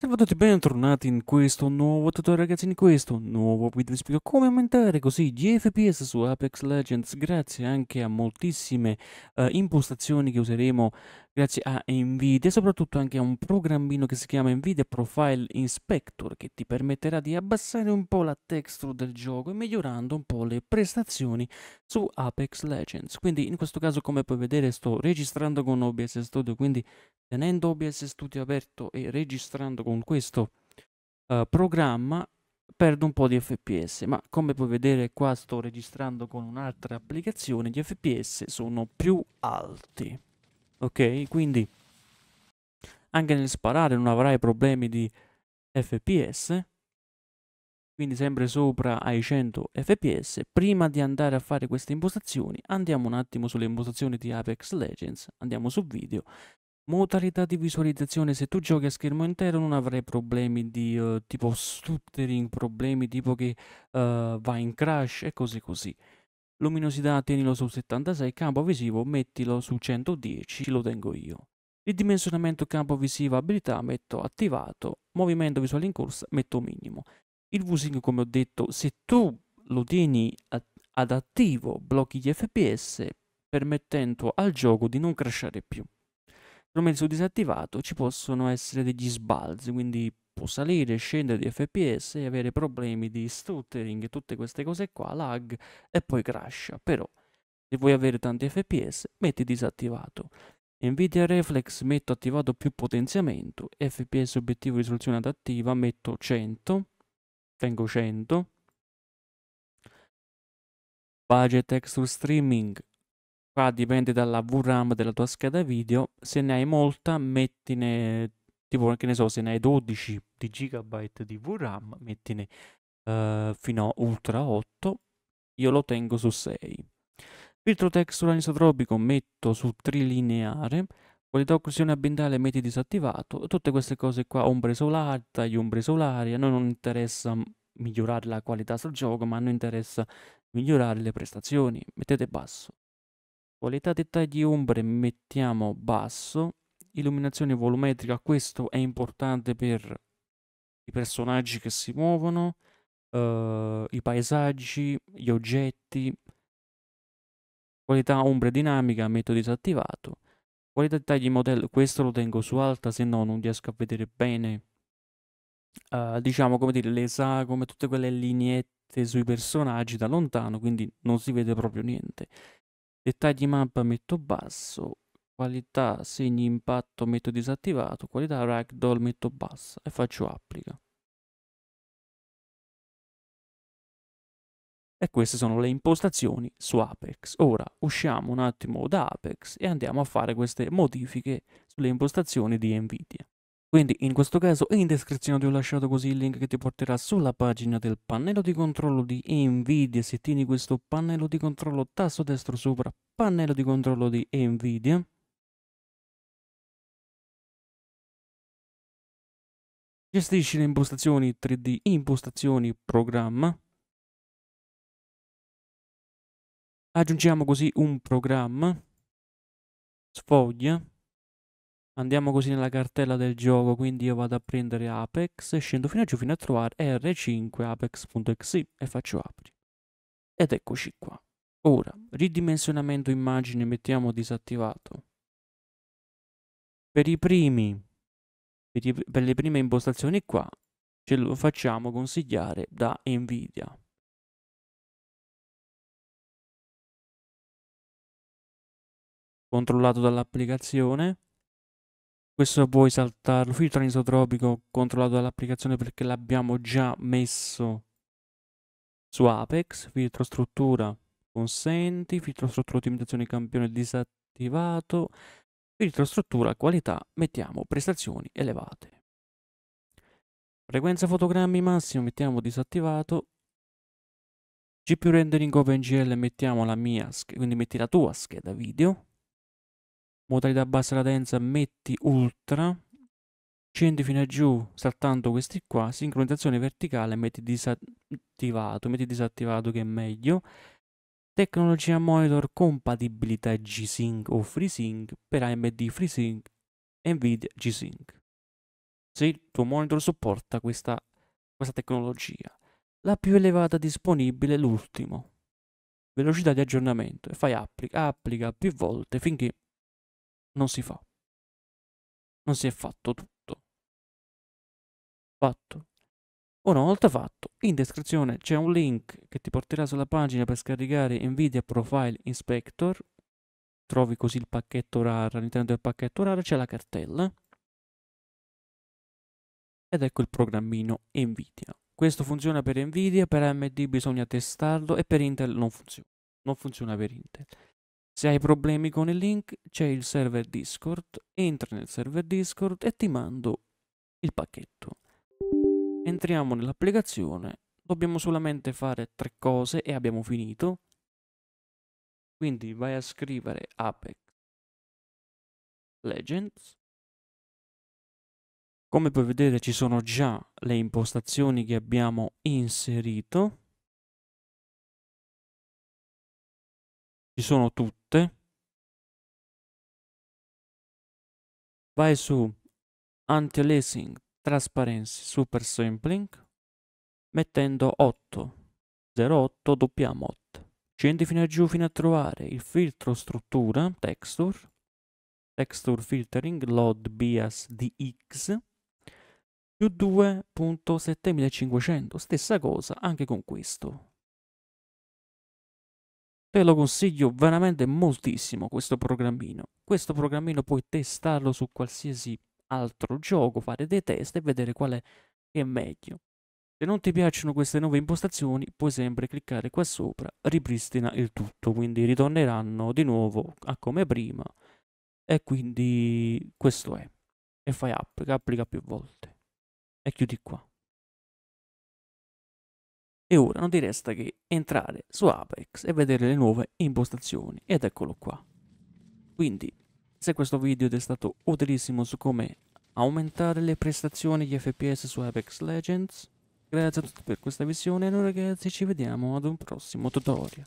Salve a tutti, bentornati in questo nuovo tutorial ragazzi, in questo nuovo video vi spiego come aumentare così gli FPS su Apex Legends grazie anche a moltissime uh, impostazioni che useremo grazie a Nvidia e soprattutto anche a un programmino che si chiama Nvidia Profile Inspector che ti permetterà di abbassare un po' la texture del gioco e migliorando un po' le prestazioni su Apex Legends. Quindi in questo caso come puoi vedere sto registrando con OBS Studio, quindi tenendo OBS Studio aperto e registrando con questo uh, programma perdo un po' di fps ma come puoi vedere qua sto registrando con un'altra applicazione gli fps sono più alti ok quindi anche nel sparare non avrai problemi di fps quindi sempre sopra ai 100 fps prima di andare a fare queste impostazioni andiamo un attimo sulle impostazioni di Apex Legends andiamo su video modalità di visualizzazione se tu giochi a schermo intero non avrai problemi di uh, tipo stuttering problemi tipo che uh, va in crash e così così luminosità tienilo su 76 campo visivo mettilo su 110 lo tengo io ridimensionamento campo visivo abilità metto attivato movimento visuale in corsa metto minimo il VSync come ho detto se tu lo tieni ad attivo blocchi gli fps permettendo al gioco di non crashare più con mezzo disattivato ci possono essere degli sbalzi, quindi può salire e scendere di FPS e avere problemi di stuttering, tutte queste cose qua, lag e poi crasha. Però se vuoi avere tanti FPS metti disattivato. Nvidia Reflex metto attivato più potenziamento, FPS obiettivo risoluzione adattiva metto 100, tengo 100, budget texture streaming qua dipende dalla VRAM della tua scheda video, se ne hai molta mettine, tipo che ne so, se ne hai 12 di GB di VRAM mettine uh, fino a Ultra 8, io lo tengo su 6. Filtro texture anisotropico metto su trilineare, qualità occlusione ambientale metti disattivato, tutte queste cose qua, ombre solari, tagli ombre solari, a noi non interessa migliorare la qualità sul gioco, ma a noi interessa migliorare le prestazioni, mettete basso. Qualità dettagli ombre mettiamo basso. Illuminazione volumetrica, questo è importante per i personaggi che si muovono, uh, i paesaggi, gli oggetti. Qualità ombre dinamica, metto disattivato. Qualità dettagli modello, questo lo tengo su alta, se no non riesco a vedere bene. Uh, diciamo come dire, le sa tutte quelle lineette sui personaggi da lontano, quindi non si vede proprio niente. Dettagli mappa metto basso, qualità segni impatto metto disattivato, qualità ragdoll metto bassa e faccio applica. E queste sono le impostazioni su Apex. Ora usciamo un attimo da Apex e andiamo a fare queste modifiche sulle impostazioni di Nvidia. Quindi in questo caso in descrizione ti ho lasciato così il link che ti porterà sulla pagina del pannello di controllo di Nvidia. Se tieni questo pannello di controllo tasto destro sopra, pannello di controllo di Nvidia. Gestisci le impostazioni 3D, impostazioni, programma. Aggiungiamo così un programma. Sfoglia. Andiamo così nella cartella del gioco, quindi io vado a prendere Apex, scendo fino a giù fino a trovare r5apex.exe e faccio apri. Ed eccoci qua. Ora, ridimensionamento immagine mettiamo disattivato. Per, primi, per, i, per le prime impostazioni qua, ce lo facciamo consigliare da Nvidia. Controllato dall'applicazione questo vuoi saltarlo. Filtro anisotropico controllato dall'applicazione perché l'abbiamo già messo su Apex. Filtro struttura consenti. Filtro struttura ottimizzazione campione disattivato. Filtro struttura qualità mettiamo prestazioni elevate. Frequenza fotogrammi massimo mettiamo disattivato. GPU rendering OpenGL mettiamo la mia, quindi metti la tua scheda video modalità bassa latenza metti ultra, scendi fino a giù saltando questi qua, sincronizzazione verticale metti disattivato, metti disattivato che è meglio, tecnologia monitor compatibilità G-Sync o FreeSync per AMD FreeSync e Nvidia G-Sync. Se il tuo monitor supporta questa, questa tecnologia, la più elevata disponibile l'ultimo velocità di aggiornamento e fai applica, applica più volte finché non si fa. Non si è fatto tutto. Fatto. una volta fatto, in descrizione c'è un link che ti porterà sulla pagina per scaricare Nvidia Profile Inspector. Trovi così il pacchetto RAR. All'interno del pacchetto RAR c'è la cartella. Ed ecco il programmino Nvidia. Questo funziona per Nvidia, per AMD bisogna testarlo e per Intel non funziona. Non funziona per Intel. Se hai problemi con il link, c'è il server Discord, entra nel server Discord e ti mando il pacchetto. Entriamo nell'applicazione, dobbiamo solamente fare tre cose e abbiamo finito. Quindi vai a scrivere Apex Legends. Come puoi vedere ci sono già le impostazioni che abbiamo inserito. Ci sono tutte notte. Vai su Anti-Aliasing Transparency Super Sampling mettendo 8, 08, doppia mod. Scendi fino a giù fino a trovare il filtro struttura, texture, texture filtering, load bias dx, più 2.7500, stessa cosa anche con questo. Te lo consiglio veramente moltissimo questo programmino. Questo programmino puoi testarlo su qualsiasi altro gioco, fare dei test e vedere quale è meglio. Se non ti piacciono queste nuove impostazioni, puoi sempre cliccare qua sopra, ripristina il tutto, quindi ritorneranno di nuovo a come prima. E quindi questo è. E fai applica, applica più volte. E chiudi qua. E ora non ti resta che entrare su Apex e vedere le nuove impostazioni ed eccolo qua. Quindi se questo video ti è stato utilissimo su come aumentare le prestazioni di FPS su Apex Legends, grazie a tutti per questa visione e noi ragazzi ci vediamo ad un prossimo tutorial.